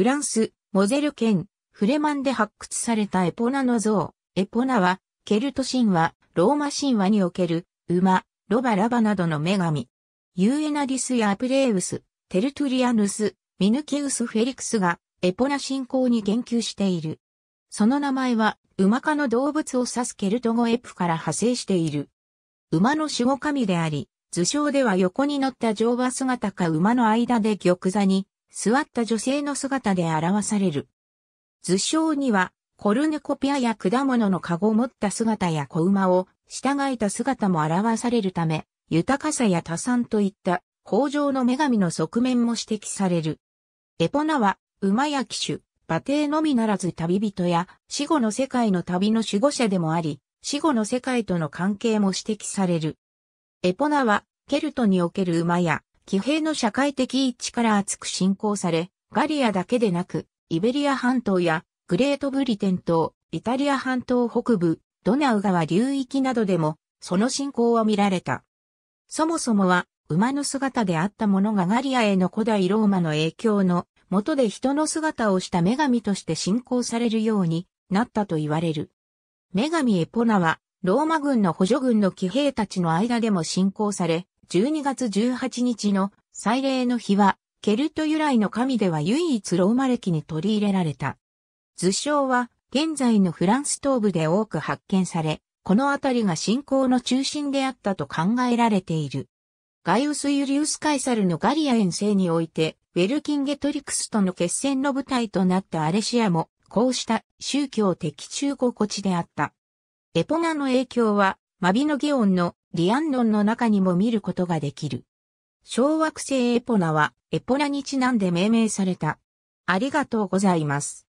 フランス、モゼル県、フレマンで発掘されたエポナの像。エポナは、ケルト神話、ローマ神話における、馬、ロバラバなどの女神。ユーエナディスやアプレウス、テルトリアヌス、ミヌキウス・フェリクスが、エポナ信仰に言及している。その名前は、馬科の動物を指すケルト語エプから派生している。馬の守護神であり、図称では横に乗った乗馬姿か馬の間で玉座に座った女性の姿で表される。図章には、コルネコピアや果物の籠を持った姿や子馬を従えた姿も表されるため、豊かさや多産といった豊穣の女神の側面も指摘される。エポナは、馬や騎手、馬蹄のみならず旅人や死後の世界の旅の守護者でもあり、死後の世界との関係も指摘される。エポナは、ケルトにおける馬や騎兵の社会的一致から厚く信仰され、ガリアだけでなく、イベリア半島やグレートブリテン島、イタリア半島北部、ドナウ川流域などでも、その信仰は見られた。そもそもは、馬の姿であったものがガリアへの古代ローマの影響の元で人の姿をした女神として信仰されるようになったと言われる。女神エポナは、ローマ軍の補助軍の騎兵たちの間でも信仰され、12月18日の祭礼の日は、ケルト由来の神では唯一ローマ歴に取り入れられた。図章は、現在のフランス東部で多く発見され、この辺りが信仰の中心であったと考えられている。ガイウス・ユリウス・カイサルのガリア遠征において、ウェルキン・ゲトリクスとの決戦の舞台となったアレシアも、こうした宗教的中心地であった。エポナの影響はマビノギオンのリアンノンの中にも見ることができる。小惑星エポナはエポナにちなんで命名された。ありがとうございます。